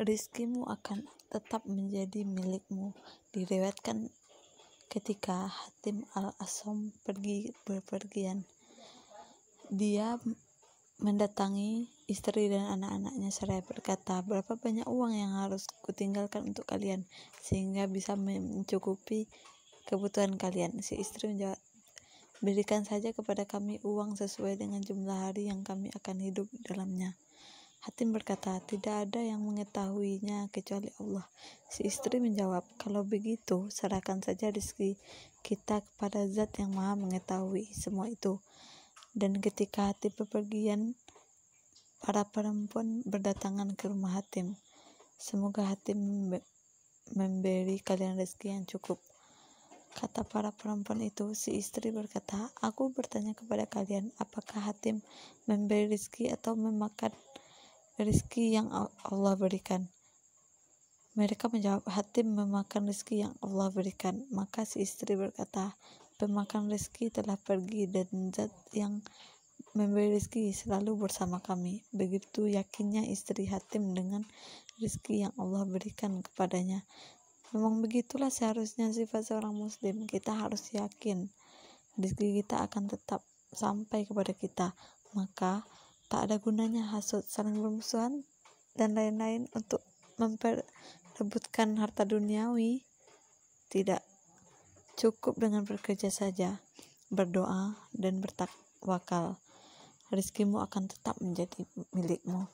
rizkimu akan tetap menjadi milikmu. Direwetkan ketika Hatim al-Asom pergi berpergian. Dia mendatangi istri dan anak-anaknya seraya berkata, berapa banyak uang yang harus kutinggalkan untuk kalian sehingga bisa mencukupi kebutuhan kalian. Si istri menjawab, berikan saja kepada kami uang sesuai dengan jumlah hari yang kami akan hidup dalamnya. Hatim berkata, "Tidak ada yang mengetahuinya kecuali Allah." Si istri menjawab, "Kalau begitu, serahkan saja rezeki kita kepada Zat yang Maha Mengetahui semua itu." Dan ketika hati bepergian, para perempuan berdatangan ke rumah Hatim. Semoga Hatim memberi kalian rezeki yang cukup. Kata para perempuan itu, si istri berkata, "Aku bertanya kepada kalian, apakah Hatim memberi rezeki atau memakan rezeki yang Allah berikan. Mereka menjawab, Hatim memakan rezeki yang Allah berikan. Maka si istri berkata, pemakan rezeki telah pergi dan zat yang memberi rezeki selalu bersama kami. Begitu yakinnya istri Hatim dengan rezeki yang Allah berikan kepadanya. Memang begitulah seharusnya sifat seorang muslim. Kita harus yakin rezeki kita akan tetap sampai kepada kita. Maka tak ada gunanya hasut, saling bermusuhan, dan lain-lain untuk memperebutkan harta duniawi. Tidak cukup dengan bekerja saja, berdoa, dan bertakwakal, Rizkimu akan tetap menjadi milikmu.